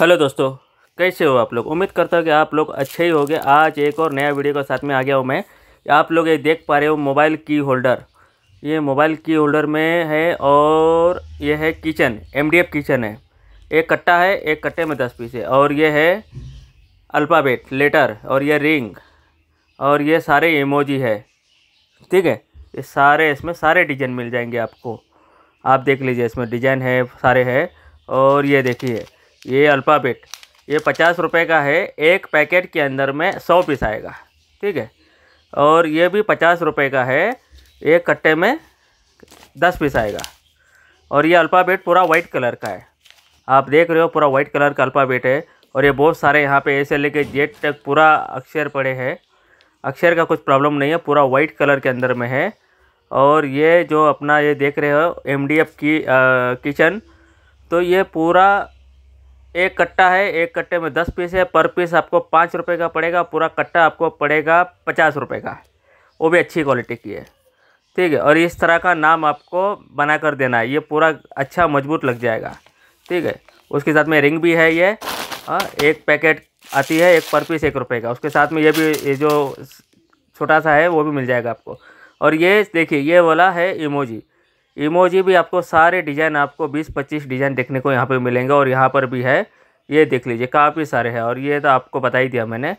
hello दोस्तों कैसे हो आप लोग उम्मीद करता हूँ कि आप लोग अच्छे ही होंगे आज एक और नया वीडियो के साथ में आ गया हूँ मैं आप लोग ये देख पा रहे हो मोबाइल की होल्डर ये मोबाइल की होल्डर में है और ये है किचन एमडीएफ किचन है एक कट्टा है एक कट्टे में दस पीस है और ये है अल्फ़ाबेट लेटर और ये रिंग और ये सारे इमोजी है ठीक है ये सारे इसमें सारे डिजाइन मिल जाएंगे आपको आप देख लीजिए इसमें डिजाइन है सारे है और ये देखिए ये अल्फ़ाबेट ये पचास रुपये का है एक पैकेट के अंदर में सौ पीस आएगा ठीक है और ये भी पचास रुपये का है एक कट्टे में दस पीस आएगा और ये अल्फ़ाबेट पूरा वाइट कलर का है आप देख रहे हो पूरा वाइट कलर का अल्फ़ाबेट है और ये बहुत सारे यहाँ पे ऐसे लेके जेट तक पूरा अक्षर पड़े हैं अक्षर का कुछ प्रॉब्लम नहीं है पूरा वाइट कलर के अंदर में है और ये जो अपना ये देख रहे हो एम की किचन तो ये पूरा एक कट्टा है एक कट्टे में दस पीस है पर पीस आपको पाँच रुपये का पड़ेगा पूरा कट्टा आपको पड़ेगा पचास रुपये का वो भी अच्छी क्वालिटी की है ठीक है और इस तरह का नाम आपको बना कर देना है ये पूरा अच्छा मजबूत लग जाएगा ठीक है उसके साथ में रिंग भी है ये आ, हाँ, एक पैकेट आती है एक पर पीस एक रुपये का उसके साथ में ये भी ये जो छोटा सा है वो भी मिल जाएगा आपको और ये देखिए ये वाला है इमोजी इमोजी भी आपको सारे डिज़ाइन आपको 20-25 डिज़ाइन देखने को यहाँ पे मिलेंगे और यहाँ पर भी है ये देख लीजिए काफ़ी सारे हैं और ये तो आपको बता ही दिया मैंने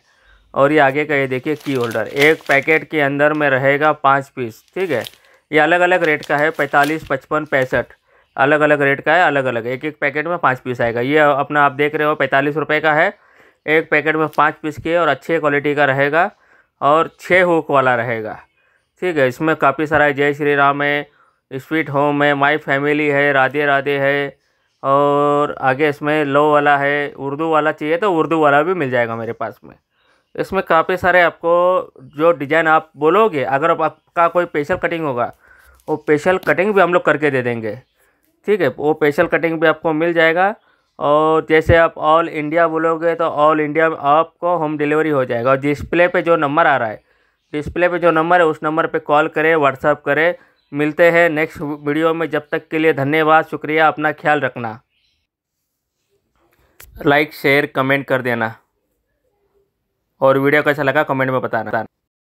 और ये आगे का ये देखिए की होल्डर एक पैकेट के अंदर में रहेगा पाँच पीस ठीक है ये अलग अलग रेट का है पैंतालीस पचपन पैंसठ अलग अलग रेट का है अलग अलग एक एक पैकेट में पाँच पीस आएगा ये अपना आप देख रहे हो पैंतालीस रुपये का है एक पैकेट में पाँच पीस के और अच्छे क्वालिटी का रहेगा और छः हुक वाला रहेगा ठीक है इसमें काफ़ी सारा जय श्री राम है स्वीट होम है माई फैमिली है राधे राधे है और आगे इसमें लो वाला है उर्दू वाला चाहिए तो उर्दू वाला भी मिल जाएगा मेरे पास में इसमें काफ़ी सारे आपको जो डिज़ाइन आप बोलोगे अगर आप आपका कोई पेशल कटिंग होगा वो पेशल कटिंग भी हम लोग करके दे देंगे ठीक है वो पेशल कटिंग भी आपको मिल जाएगा और जैसे आप ऑल इंडिया बोलोगे तो ऑल इंडिया में आपको होम डिलीवरी हो जाएगा और डिस्प्ले पे जो नंबर आ रहा है डिस्प्ले पे जो नंबर है उस नंबर पे कॉल करें व्हाट्सअप करें मिलते हैं नेक्स्ट वीडियो में जब तक के लिए धन्यवाद शुक्रिया अपना ख्याल रखना लाइक शेयर कमेंट कर देना और वीडियो कैसा लगा कमेंट में बताना